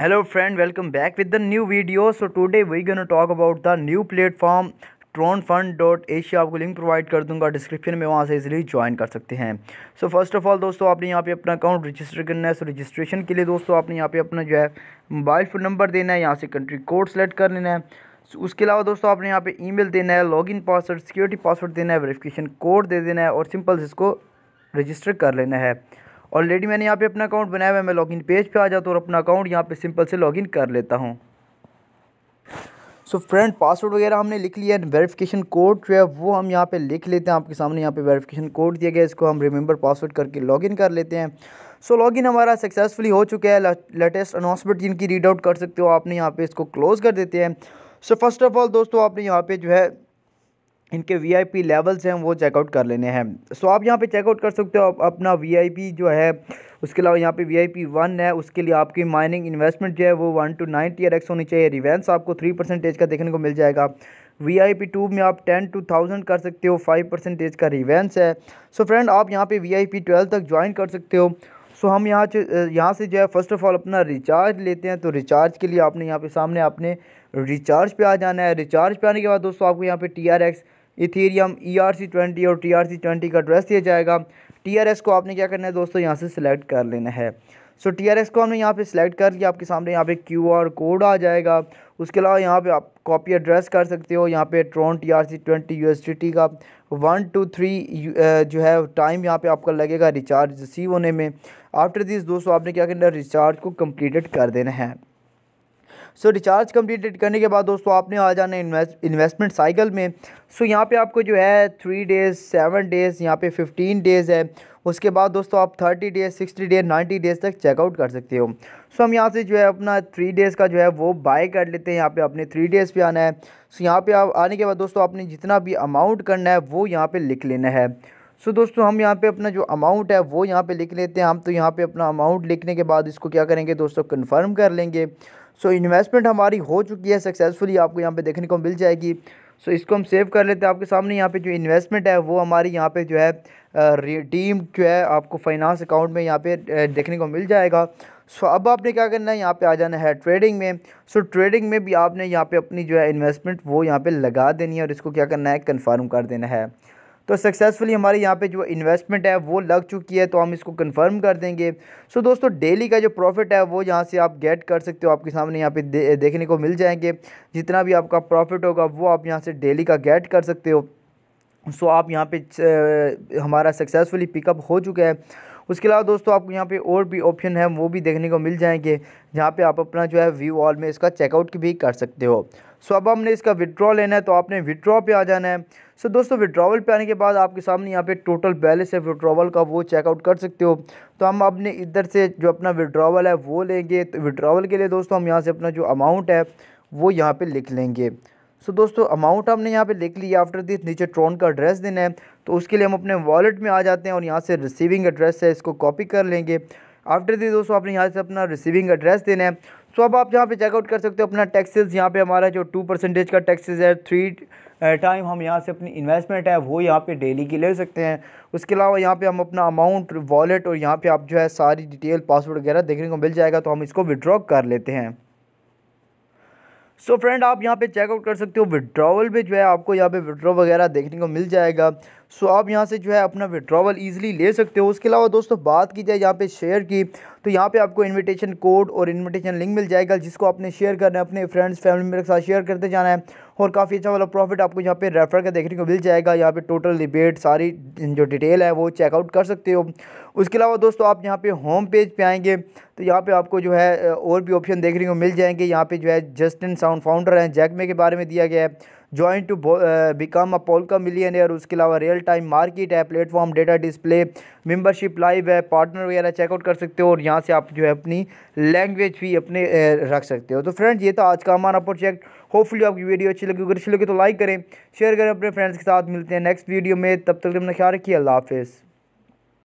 hello friend welcome back with the new video so today we gonna talk about the new platform Tron fund dot Asia आपको link provide कर दूंगा description में वहाँ से easily join कर सकते हैं सो फर्स्ट ऑफ ऑल दोस्तों आपने यहाँ पे अपना अकाउंट रजिस्टर करना है सो so, रजिस्ट्रेशन के लिए दोस्तों आपने यहाँ पे अपना जो है मोबाइल फ़ोन नंबर देना है यहाँ से कंट्री कोड सेलेक्ट कर लेना है so, उसके अलावा दोस्तों आपने यहाँ पे मेल देना है इन पासवर्ड सिक्योरिटी पासवर्ड देना है वेरिफिकेशन कोड दे देना है और सिंपल इसको रजिस्टर कर लेना है ऑलरेडी मैंने यहाँ पे अपना अकाउंट बनाया हुआ है मैं लॉगिन पेज पे आ जाता हूँ और अपना अकाउंट यहाँ पे सिंपल से लॉगिन कर लेता हूँ सो फ्रेंड पासवर्ड वगैरह हमने लिख लिया है वेरिफिकेशन कोड जो है वो हम यहाँ पे लिख लेते हैं आपके सामने यहाँ पे वेरिफिकेशन कोड दिया गया इसको हम रिमेंबर पासवर्ड करके लॉगिन कर लेते हैं सो so, लॉगिन हमारा सक्सेसफुली हो चुका है लेटेस्ट अनाउंसमेंट जिनकी रीड आउट कर सकते हो आपने यहाँ पे इसको क्लोज़ कर देते हैं सो फर्स्ट ऑफ ऑल दोस्तों आपने यहाँ पे जो है इनके वीआईपी लेवल्स हैं वो चेकआउट कर लेने हैं सो आप यहाँ पे चेकआउट कर सकते हो आप अपना वीआईपी जो है उसके अलावा यहाँ पे वीआईपी वन है उसके लिए आपकी माइनिंग इन्वेस्टमेंट जो है वो one two nine T X होनी चाहिए रिवेंस आपको थ्री परसेंटेज का देखने को मिल जाएगा वी आई पी टू में आप टेन टू थाउजेंड कर सकते हो फाइव परसेंटेज का रिवेंस है सो so फ्रेंड आप यहाँ पे वी आई पी ट्वेल्व तक ज्वाइन कर सकते हो सो so हम यहाँ यहाँ से जो है फ़र्स्ट ऑफ़ ऑल अपना रिचार्ज लेते हैं तो रिचार्ज के लिए आपने यहाँ पे सामने अपने रिचार्ज पे आ जाना है रिचार्ज पे आने के बाद दोस्तों आपको यहाँ पे T R X Ethereum E R C twenty और टी आर सी ट्वेंटी का एड्रेस दिया जाएगा टी आर एस को आपने क्या करना है दोस्तों यहाँ से सिलेक्ट कर लेना है सो टी आर एस को हमने यहाँ पे सिलेक्ट कर लिया आपके सामने यहाँ पे क्यू आर कोड आ जाएगा उसके अलावा यहाँ पे आप कॉपी एड्रेस कर सकते हो यहाँ पे Tron T R C twenty U S T T का वन टू थ्री जो है टाइम यहाँ पे आपका लगेगा रिचार्ज रिसीव होने में आफ्टर दिस दोस्तों आपने क्या करना है रिचार्ज को कम्प्लीटेड कर देना है सो रिचार्ज कंप्लीटेड करने के बाद दोस्तों आपने आ जाना है इन्वेस्टमेंट साइकिल में सो यहाँ पे आपको जो है थ्री डेज़ सेवन डेज़ यहाँ पे फिफ्टीन डेज़ है उसके बाद दोस्तों आप thirty days sixty days ninety days तक चेकआउट कर सकते हो सो so, हम यहाँ से जो है अपना थ्री डेज़ का जो है वो बाय कर लेते हैं यहाँ पे अपने थ्री डेज़ पे आना है सो so, यहाँ पे आप आने के बाद दोस्तों आपने जितना भी अमाउंट करना है वो यहाँ पे लिख लेना है सो so, दोस्तों हम यहाँ पे अपना जो अमाउंट है वो यहाँ पर लिख लेते हैं हम तो यहाँ पे अपना अमाउंट लिखने के बाद इसको क्या करेंगे दोस्तों कन्फर्म कर लेंगे सो so, इन्वेस्टमेंट हमारी हो चुकी है सक्सेसफुली आपको यहाँ पे देखने को मिल जाएगी सो so, इसको हम सेव कर लेते हैं आपके सामने यहाँ पे जो इन्वेस्टमेंट है वो हमारी यहाँ पे जो है टीम जो है आपको फाइनेंस अकाउंट में यहाँ पे देखने को मिल जाएगा सो so, अब आपने क्या करना है यहाँ पे आ जाना है ट्रेडिंग में सो so, ट्रेडिंग में भी आपने यहाँ पे अपनी जो है इन्वेस्टमेंट वो यहाँ पे लगा देनी है और इसको क्या करना है कन्फर्म कर देना है तो सक्सेसफुली हमारे यहाँ पे जो इन्वेस्टमेंट है वो लग चुकी है तो हम इसको कंफर्म कर देंगे सो so, दोस्तों डेली का जो प्रॉफिट है वो यहाँ से आप गेट कर सकते हो आपके सामने यहाँ पे दे, देखने को मिल जाएंगे जितना भी आपका प्रॉफिट होगा वो आप यहाँ से डेली का गेट कर सकते हो सो so, आप यहाँ पे हमारा सक्सेसफुली पिकअप हो चुका है उसके अलावा दोस्तों आपको यहाँ पे और भी ऑप्शन है वो भी देखने को मिल जाएंगे जहाँ पे आप अपना जो है व्यू ऑल में इसका चेकआउट भी कर सकते हो सो अब हमने इसका विड्रॉ लेना है तो आपने विड्रॉ पे आ जाना है सो दोस्तों विड्रॉवल पे आने के बाद आपके सामने यहाँ पे टोटल बैलेंस है विड्रॉवल का वो चेकआउट कर सकते हो तो हम अपने इधर से जो अपना विड्रॉवल है वो लेंगे तो विड्रॉवल के लिए दोस्तों हम यहाँ से अपना जो अमाउंट है वो यहाँ पर लिख लेंगे सो so, दोस्तों अमाउंट हमने यहाँ पे लिख लिया आफ्टर दिस नीचे ट्रॉन का एड्रेस देना है तो उसके लिए हम अपने वॉलेट में आ जाते हैं और यहाँ से रिसीविंग एड्रेस है इसको कॉपी कर लेंगे आफ्टर दिस दोस्तों आपने यहाँ से अपना रिसीविंग एड्रेस देना है सो अब आप यहाँ पे चेकआउट कर सकते हो अपना टैक्सेस यहाँ पे हमारा जो टू परसेंटेज का टैक्सेस है थ्री टाइम हम यहाँ से अपनी इन्वेस्टमेंट है वो यहाँ पे डेली की ले सकते हैं उसके अलावा यहाँ पे हम अपना अमाउंट वॉलेट और यहाँ पे आप जो है सारी डिटेल पासवर्ड वगैरह देखने को मिल जाएगा तो हम इसको विड्रॉ कर लेते हैं सो फ्रेंड आप यहाँ पे चेकआउट कर सकते हो विड्रॉवल भी जो है आपको यहाँ पे विड्रॉ वगैरह देखने को मिल जाएगा सो आप यहाँ से जो है अपना विड्रॉवल ईजिली ले सकते हो उसके अलावा दोस्तों बात की जाए यहाँ पे शेयर की तो यहाँ पे आपको इनविटेशन कोड और इनविटेशन लिंक मिल जाएगा जिसको आपने शेयर करना है अपने फ्रेंड्स फैमिली मेरे साथ शेयर करते जाना है और काफ़ी अच्छा वाला प्रॉफिट आपको यहाँ पे रेफर का देखने को मिल जाएगा यहाँ पे टोटल डिबेट सारी जो डिटेल है वो चेकआउट कर सकते हो उसके अलावा दोस्तों आप यहाँ पे होम पेज पे आएंगे तो यहाँ पे आपको जो है और भी ऑप्शन देखने को मिल जाएंगे यहाँ पे जो है जस्टिन साउंड फाउंडर हैं जैकमे के बारे में दिया गया है joint to become a Polka millionaire उसके अलावा रियल टाइम मार्केट है platform data display membership live है पार्टनर वगैरह चेकआउट कर सकते हो और यहाँ से आप जो है अपनी लैंग्वेज भी अपने रख सकते हो तो फ्रेंड्स ये था आज का हमारा प्रोजेक्ट होपफुली आपकी वीडियो अच्छी लगी अगर अच्छी लगी तो लाइक करें शेयर करें अपने फ्रेंड्स के साथ मिलते हैं नेक्स्ट वीडियो में तब तक अपना ख्याल रखिए अल्लाह हाफिज़